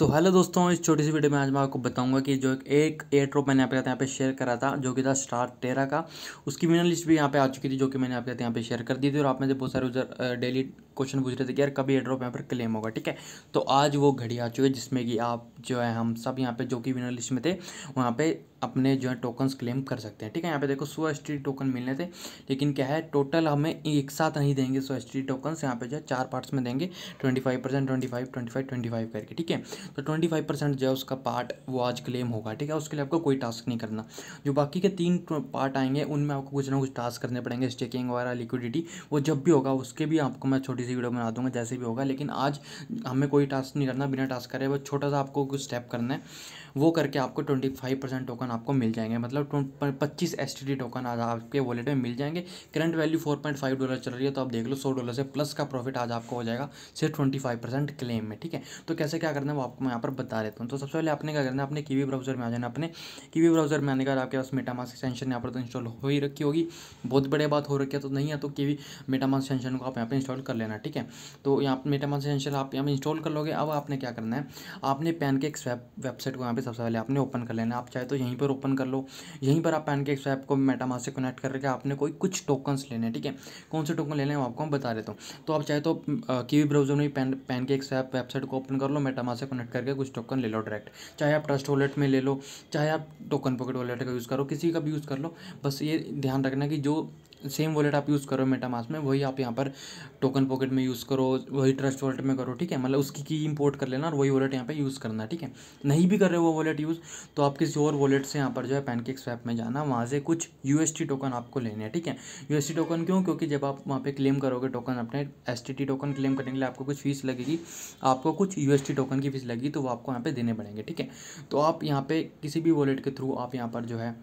सो so, hello दोस्तों इस छोटी सी वीडियो में आज मैं आपको बताऊंगा कि जो एक एयर मैंने आपके साथ यहाँ पे शेयर करा था जो कि था स्टार टेरा का उसकी विनर लिस्ट भी यहाँ पे आ चुकी थी जो कि मैंने आपके साथ यहाँ पे शेयर कर दी थी और आप में से बहुत सारे उधर डेली क्वेश्चन पूछ रहे थे कि यार कभी एयर यहाँ पर क्लेम होगा ठीक है तो आज वो घड़ी आ चुकी है जिसमें कि आप जो है हम सब यहाँ पर जो कि विनर लिस्ट में थे वहाँ पर अपने जो है टोकन्स क्लेम कर सकते हैं ठीक है यहाँ पे देखो सो एस टोकन मिलने थे लेकिन क्या है टोटल हमें एक साथ नहीं देंगे सो एस टी टोकन्स यहाँ पे जो है चार पार्ट्स में देंगे twenty five percent twenty five twenty five twenty five करके ठीक है तो ट्वेंटी फाइव परसेंट जो है उसका पार्ट वो आज क्लेम होगा ठीक है उसके लिए आपको कोई टास्क नहीं करना जो बाकी के तीन पार्ट तो आएंगे उनमें आपको कुछ ना कुछ टास्क करने पड़ेंगे स्टेकिंग वगैरह लिक्विडिटी वो जब भी होगा उसके भी आपको मैं छोटी सी वीडियो बना दूंगा जैसे भी होगा लेकिन आज हमें कोई टास्क नहीं करना बिना टास्क करे वो छोटा सा आपको कुछ स्टेप करना है वो करके आपको twenty five percent token token आपको मिल जाएंगे मतलब पच्चीस एस टी टोकन आज आपके वॉलेट में मिल जाएंगे current value four point five dollar चल रही है तो आप देख लो सौ डॉलर से प्लस का प्रॉफिट आज आपको हो जाएगा सिर्फ ट्वेंटी फाइव परसेंट क्लेम में ठीक है तो कैसे क्या करना है वो आपको मैं यहाँ पर बता देता हूँ तो सबसे पहले आपने क्या करना है अपने कीवी ब्राउजर में आ जाना अपने कीवी ब्राउजर में आने का आपके पास मेटामास एक्सटेंशन यहाँ पर तो इंस्टॉल हो ही रखी होगी बहुत बड़ी बात हो रखी है तो नहीं है तो कीवी मेटामास एक्सटेंशन को आप यहाँ पर इंस्टॉल कर लेना ठीक है तो यहाँ पर मेटामास एक्सटेंशन आप यहाँ पर इंस्टॉल कर लोगे अब आपने क्या करना है आपने पैन के एक वेबसाइट को यहाँ पर सबसे पहले आपने ओपन कर लेना आप चाहे तो यहीं पर ओपन कर लो यहीं पर आप पैनकेक्स स्वैप को मेटामा से कनेक्ट करके आपने कोई कुछ टोकन्स लेने हैं ठीक है कौन से टोकन लेने हैं आपको हम बता देता हूँ तो आप चाहे तो कीवी ब्राउजर में पैन पैनकेक्स स्वैप वेबसाइट को ओपन कर लो मेटामा से कनेक्ट करके कुछ टोकन ले लो डायरेक्ट चाहे आप ट्रस्ट वॉलेट में ले लो चाहे आप टोकन पॉकेट वॉलेट का यूज़ करो किसी का भी यूज़ कर लो बस ये ध्यान रखना कि जो सेम वॉलेट आप यूज़ करो मेटामास में वही आप यहाँ पर टोकन पॉकेट में यूज़ करो वही ट्रस्ट वॉलेट में करो ठीक है मतलब उसकी की इंपोर्ट कर लेना और वही वॉलेट यहाँ पे यूज़ करना ठीक है नहीं भी कर रहे वो वॉलेट यूज़ तो आप किसी और वॉलेट से यहाँ पर जो है पैनकेक स्वैप में जाना वहाँ से कुछ यू टोकन आपको लेने हैं ठीक है यू टोकन क्यों क्योंकि जब आप वहाँ पर क्लेम करोगे टोकन अपने एस टोकन क्लेम करने के लिए आपको कुछ फीस लगेगी आपको कुछ यू टोकन की फीस लगेगी तो वो आपको यहाँ पर देने पड़ेंगे ठीक है तो आप यहाँ पर किसी भी वॉलेट के थ्रू आप यहाँ पर जो है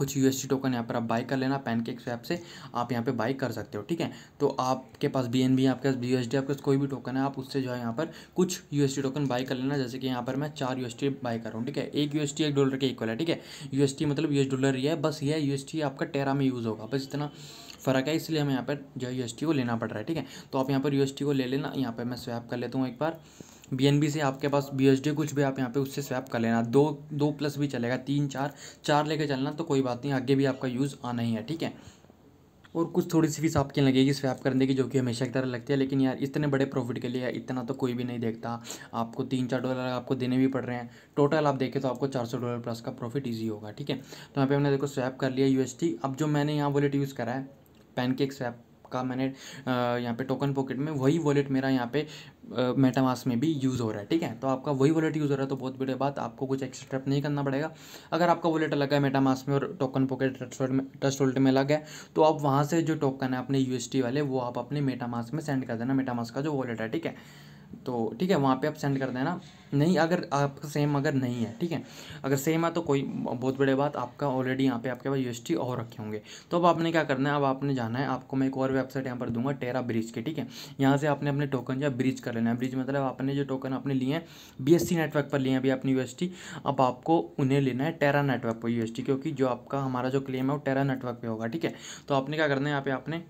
कुछ यू टोकन यहाँ पर आप बाई कर लेना पैनकेक ऐप से आप यहाँ पर बाई कर सकते हो ठीक है तो आपके पास बी एन बी आपके पास बी आपके पास कोई भी टोकन है आप उससे जो है यहाँ पर कुछ यू टोकन बाई कर लेना जैसे कि यहाँ पर मैं चार यू बाई कर रहा हूँ ठीक है एक यू एक डॉलर के इक्वल है ठीक है यू मतलब यू डॉलर ही है बस ये यू आपका टेरा में यूज़ होगा बस इतना फ़र्क है इसलिए हमें यहाँ पर जो है यू को लेना पड़ रहा है ठीक है तो आप यहाँ पर यू को ले लेना यहाँ पर मैं स्वैप कर लेता हूँ एक बार बी से आपके पास बी कुछ भी आप यहाँ पे उससे स्वैप कर लेना दो दो प्लस भी चलेगा तीन चार चार लेके चलना तो कोई बात नहीं आगे भी आपका यूज़ आना ही है ठीक है और कुछ थोड़ी सी फीस आपकी लगेगी स्वैप करने की जो कि हमेशा की तरह लगती है लेकिन यार इतने बड़े प्रॉफिट के लिए इतना तो कोई भी नहीं देखता आपको तीन चार डॉलर आपको देने भी पड़ रहे हैं टोटल आप देखें तो आपको चार सौ डॉलर प्लस का प्रॉफिट ईजी होगा ठीक है तो यहाँ पे हमने देखो स्वैप कर लिया यू अब जो मैंने यहाँ वॉलेट यूज़ करा है पैनकेक स्वैप का मैंने यहाँ पे टोकन पॉकेट में वही वॉलेट मेरा यहाँ पे मेटामास में भी यूज़ हो रहा है ठीक है तो आपका वही वॉलेट यूज़ हो रहा है तो बहुत बढ़िया बात आपको कुछ एक्स्ट्रा स्टेप नहीं करना पड़ेगा अगर आपका वॉलेट अलग है मेटामास में और टोकन पॉकेट ट्रस्ट वॉलेट में अलग है तो आप वहाँ से जो टोकन है अपने यू वाले वो आप अपने मेटामास में सेंड कर देना मेटामास का जो वॉलेट है ठीक है तो ठीक है वहाँ पे आप सेंड कर देना नहीं अगर आपका सेम अगर नहीं है ठीक है अगर सेम है तो कोई बहुत बड़े बात आपका ऑलरेडी यहाँ पे आपके पास यू और रखे होंगे तो अब आपने क्या करना है अब आपने जाना है आपको मैं एक और वेबसाइट यहाँ पर दूंगा टेरा ब्रिज के ठीक है यहाँ से आपने अपने टोकन जो ब्रिज कर लेना है ब्रिज मतलब आपने जो टोकन आपने लिए हैं बी नेटवर्क पर लिए हैं अभी अपनी यू अब आपको उन्हें लेना है टेरा नेटवर्क पर यू क्योंकि जो आपका हमारा जो क्लेम है वो टेरा नेटवर्क पर होगा ठीक है तो आपने क्या करना है यहाँ पे आपने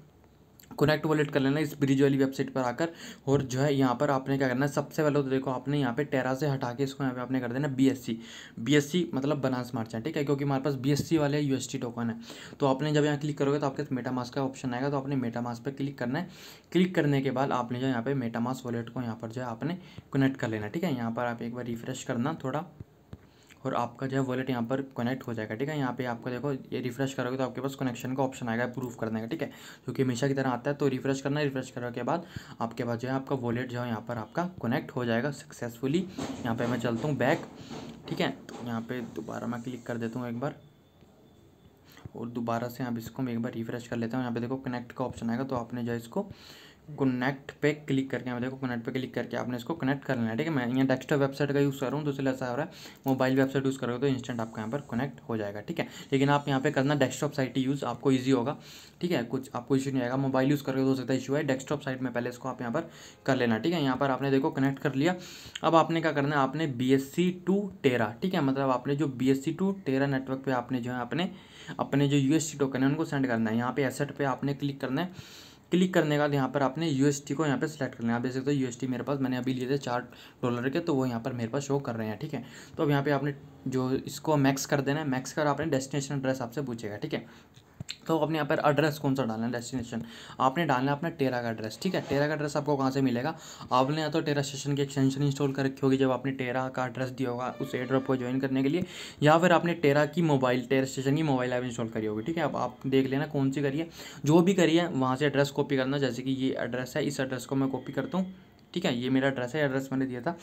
कनेक्ट वॉलेट कर लेना इस ब्रिज वाली वेबसाइट पर आकर और जो है यहाँ पर आपने क्या करना है सबसे पहले तो देखो आपने यहाँ पे टेरा से हटा के इसको यहाँ पे आपने कर देना बीएससी बीएससी मतलब बनास स्मार्ट चैन ठीक है क्योंकि हमारे पास बीएससी वाले यू टोकन है तो आपने जब यहाँ क्लिक करोगे तो आपके मेटामास का ऑप्शन आएगा तो आपने मेटामास पर क्लिक करना है क्लिक करने के बाद आपने जो यहाँ पर मेटामास वॉलेट को यहाँ पर जो है आपने कनेक्ट कर लेना ठीक है यहाँ पर आप एक बार रिफ्रेश करना थोड़ा और आपका जो है वॉलेट यहाँ पर कनेक्ट हो जाएगा ठीक है यहाँ पे आपको देखो ये रिफ्रेश करोगे तो आपके पास कनेक्शन का ऑप्शन आएगा प्रूफ करने का ठीक है जो कि हमेशा की तरह आता है तो रिफ्रेश करना रिफ्रेश करने के बाद आपके पास जो है आपका वॉलेट जो है यहाँ पर आपका कनेक्ट हो जाएगा सक्सेसफुली यहाँ पर मैं चलता हूँ बैक ठीक है तो यहाँ पर दोबारा मैं क्लिक कर देता हूँ एक बार और दोबारा से आप इसको मैं एक बार रिफ्रेश कर लेता हूँ यहाँ पे देखो कनेक्ट का ऑप्शन आएगा तो आपने जो इसको कनेक्ट पे क्लिक करके मैं देखो कनेक्ट पे क्लिक करके आपने इसको कनेक्ट कर लेना है ठीक है मैं यहाँ डेस्कटॉप वेबसाइट का यूज़ कर रहा हूँ तो इसलिए ऐसा हो रहा है मोबाइल वेबसाइट यूज़ करोगे तो इंस्टेंट आपका यहाँ पर कनेक्ट हो जाएगा ठीक है लेकिन आप यहाँ पे करना डेस्कटॉप साइट यूज़ आपको ईजी होगा ठीक है कुछ आपको इशू नहीं आएगा मोबाइल यूज़ करके हो सकता है इशू है डेस्कटॉप साइट में पहले इसको आप यहाँ पर कर लेना ठीक है यहाँ पर आपने देखो कनेक्ट कर लिया अब आपने क्या करना है आपने B S C to Terra ठीक है मतलब आपने जो B S C to Terra network पर आपने जो है अपने अपने जो यू एस सी टोकन है उनको सेंड करना है यहाँ पे एसेट पर आपने क्लिक करना है क्लिक करने के बाद यहाँ पर आपने यू को यहाँ पर सिलेक्ट कर लेना आप देख सकते हो यू मेरे पास मैंने अभी लिए थे चार डॉलर के तो वो यहाँ पर मेरे पास शो कर रहे हैं ठीक है तो अब यहाँ पर आपने जो इसको मैक्स कर देना है मैक्स कर आपने डेस्टिनेशन एड्रेस आपसे पूछेगा ठीक है तो अपने यहाँ पर एड्रेस कौन सा डालना है डेस्टिनेशन आपने डालना है अपना टेरा का एड्रेस ठीक है टेरा का एड्रेस आपको कहाँ से मिलेगा आपने या तो टेरा स्टेशन की एक्सटेंशन इंस्टॉल कर रखी होगी जब आपने टेरा का एड्रेस दिया होगा उस एयर को ज्वाइन करने के लिए या फिर आपने टेरा की मोबाइल टेरा स्टेशन की मोबाइल ऐप इंस्टॉल करी होगी ठीक है अब आप देख लेना कौन सी करिए जो भी करिए वहाँ से एड्रेस कॉपी करना जैसे कि ये एड्रेस है इस एड्रेस को मैं कॉपी करता हूँ ठीक है ये मेरा एड्रेस है एड्रेस मैंने दिया था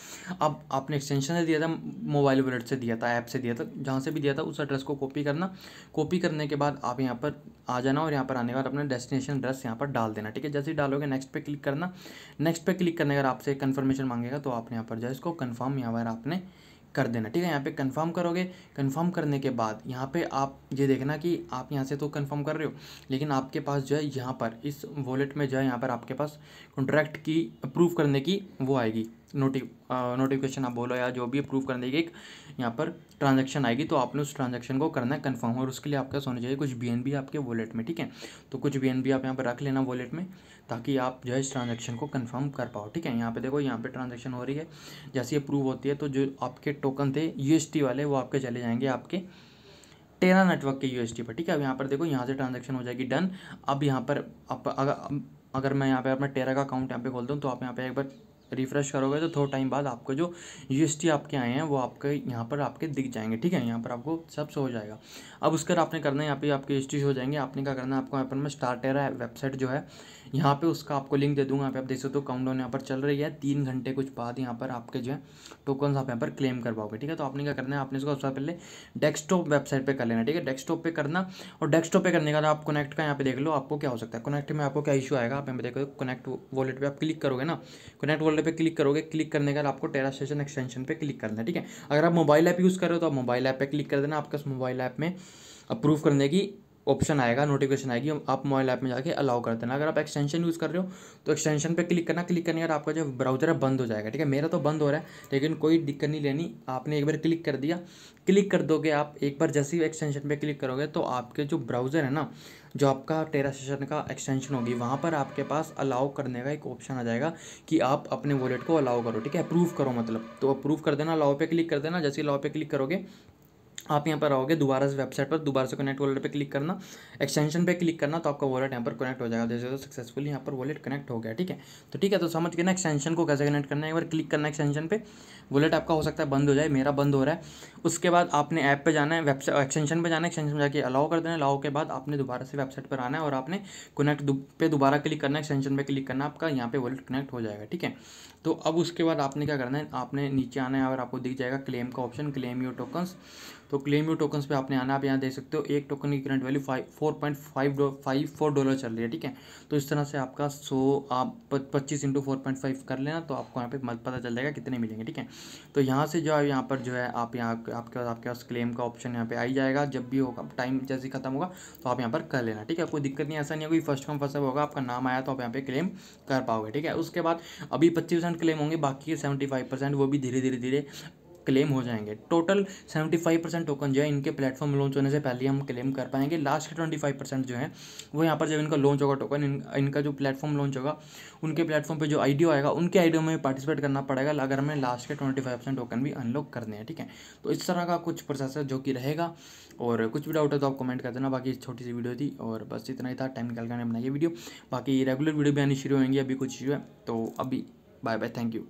अब आपने एक्सटेंशन से दिया था मोबाइल वॉलेट से दिया था ऐप से दिया था जहाँ से भी दिया था उस एड्रेस को कॉपी करना कॉपी करने के बाद आप यहाँ पर आ जाना और यहाँ पर आने के बाद अपना डेस्टिनेशन एड्रेस यहाँ पर डाल देना ठीक है जैसे ही डालोगे नेक्स्ट पे क्लिक करना नेक्स्ट पे क्लिक करने अगर आपसे कन्फर्मेशन मांगेगा तो आपने यहाँ पर जाए इसको कन्फर्म यहाँ पर आपने कर देना ठीक है यहाँ पे कंफर्म करोगे कंफर्म करने के बाद यहाँ पे आप ये देखना कि आप यहाँ से तो कंफर्म कर रहे हो लेकिन आपके पास जो है यहाँ पर इस वॉलेट में जो है यहाँ पर आपके पास कॉन्ट्रैक्ट की अप्रूव करने की वो आएगी नोटि नोटिफिकेशन आप बोलो या जो भी अप्रूव करने देगी एक यहाँ पर ट्रांजैक्शन आएगी तो आपने उस ट्रांजैक्शन को करना है कन्फर्म और उसके लिए आपका सोना चाहिए कुछ बी आपके वॉलेट में ठीक है तो कुछ बी आप यहाँ पर रख लेना वॉलेट में ताकि आप जो है इस ट्रांजेक्शन को कन्फर्म कर पाओ ठीक है यहाँ पर देखो यहाँ पर ट्रांजेक्शन हो रही है जैसे अप्रूव होती है तो जो आपके टोकन थे यू वाले वो आपके चले जाएंगे आपके टेरा नेटवर्क के टी पर ठीक है अब यहाँ पर देखो यहाँ से ट्रांजेक्शन हो जाएगी डन अब यहाँ पर आप अगर अगर मैं यहाँ पर अपना टेरा का अकाउंट यहाँ पे खोलता हूँ तो आप यहाँ पर एक बार रिफ़्रेश करोगे तो थोड़ा टाइम बाद आपको जो यू आपके आए हैं वो आपके यहाँ पर आपके दिख जाएंगे ठीक है यहाँ पर आपको सब सो हो जाएगा अब उसके बाद आपने करना है यहाँ पे आपके यू हो जाएंगे आपने क्या करना है आपको यहाँ पर मैं स्टार्टेरा वेबसाइट जो है यहाँ पे उसका आपको लिंक दे दूँगा यहाँ पे आप देख सकते हो तो डाउन यहाँ पर चल रही है तीन घंटे कुछ बाद यहाँ पर आपके जो है टोकन आप यहाँ पर क्लेम करवाओगे ठीक है तो आपने क्या करना है आपने इसको सबसे पहले डेस्कटॉप वेबसाइट पर कर लेना ठीक है डेस्कटॉप पर करना और डेस्कटॉप पर करने का आप कनेक्ट का यहाँ पे देख लो आपको क्या हो सकता है कनेक्ट में आपको क्या इशू आएगा आप यहाँ पर देखो कनेक्ट वॉलेट पर आप क्लिक करोगे ना कनेक्ट वॉलेट वाले पे क्लिक करोगे क्लिक करने के बाद आपको टेरा सेशन एक्सटेंशन पे क्लिक करना है ठीक है अगर आप मोबाइल ऐप यूज़ कर रहे हो तो आप मोबाइल ऐप पे क्लिक कर देना आपके उस मोबाइल ऐप में अप्रूव करने की ऑप्शन आएगा नोटिफिकेशन आएगी आप मोबाइल ऐप में जाके अलाउ कर देना अगर आप एक्सटेंशन यूज़ कर रहे हो तो एक्सटेंशन पे क्लिक करना क्लिक करने के आपका जो ब्राउज़र है बंद हो जाएगा ठीक है मेरा तो बंद हो रहा है लेकिन कोई दिक्कत नहीं लेनी आपने एक बार क्लिक कर दिया क्लिक कर दोगे आप एक बार जैसे ही एक्सटेंशन पर क्लिक करोगे तो आपके जो ब्राउज़र है ना जो आपका टेरा सेशन का एक्सटेंशन होगी वहाँ पर आपके पास अलाउ करने का एक ऑप्शन आ जाएगा कि आप अपने वॉलेट को अलाउ करो ठीक है अप्रूव करो मतलब तो अप्रूव कर देना अलाउ पे क्लिक कर देना जैसे अलाउ पे क्लिक करोगे आप यहाँ पर आओगे दोबारा से वेबसाइट पर दोबारा से कनेक्ट वॉलेट पे क्लिक करना एक्सटेंशन पे क्लिक करना तो आपका वॉलेट यहाँ पर कनेक्ट हो जाएगा जैसे तो सक्सेसफुल यहाँ पर वॉलेट कनेक्ट हो गया ठीक है तो ठीक है तो समझ के ना एक्सटेंशन को कैसे कनेक्ट करना है एक बार क्लिक करना एक्सटेंशन पे वॉलेट आपका हो सकता है बंद हो जाए मेरा बंद हो रहा है उसके बाद आपने ऐप पर जाना है वेबसाइट एक्सटेंशन पर जाना है एक्सटेंशन जाकर अलाउ कर देना अलाउ के बाद आपने दोबारा से वेबसाइट पर आना है और आपने कनेक्ट पे दोबारा क्लिक करना है एक्सटेंशन पर क्लिक करना आपका यहाँ पर वॉलेट कनेक्ट हो जाएगा ठीक है तो अब उसके बाद आपने क्या करना है आपने नीचे आना है और आपको दिख जाएगा क्लेम का ऑप्शन क्लेम योर टोकन्स तो क्लेम यू टोकन्स पे आपने आना आप यहाँ देख सकते हो एक टोकन की current value five four point five five four dollar चल रही है ठीक है तो इस तरह से आपका सो आप पच्चीस इंटू फोर पॉइंट फाइव कर लेना तो आपको यहाँ पे मत पता चल जाएगा कितने मिलेंगे ठीक है तो यहाँ से जो है यहाँ पर जो है आप यहाँ आपके पास आपके पास क्लेम का ऑप्शन यहाँ पे आई जाएगा जब भी होगा टाइम जैसे खत्म होगा तो आप यहाँ पर कर लेना ठीक है कोई दिक्कत नहीं ऐसा नहीं है कोई फर्स्ट कम फर्स्ट होगा आपका नाम आया तो आप यहाँ पे क्लेम कर पाओगे ठीक है उसके बाद अभी पच्चीस परसेंट क्लेम होंगे बाकी के सेवेंटी फाइव परसेंट वो भी धीरे धीरे धीरे क्लेम हो जाएंगे टोटल 75 परसेंट टोकन जो है इनके प्लेटफॉर्म लॉन्च होने से पहले हम क्लेम कर पाएंगे लास्ट के 25 परसेंट जो है वो यहाँ पर जब इनका लॉन्च होगा टोकन इनका जो प्लेटफॉर्म लॉन्च होगा उनके प्लेटफॉर्म पर जो आई आएगा उनके आई में पार्टिसिपेट करना पड़ेगा अगर हमें लास्ट के ट्वेंटी टोकन भी अनलॉक करने हैं ठीक है तो इस तरह का कुछ प्रोसेस जो कि रहेगा और कुछ भी डाउट है तो आप कमेंट कर देना बाकी छोटी सी वीडियो थी और बस इतना ही था टाइम निकल कर बनाई वीडियो बाकी रेगुलर वीडियो भी आनी शुरू होंगी अभी कुछ इशू है तो अभी बाय बाय थैंक यू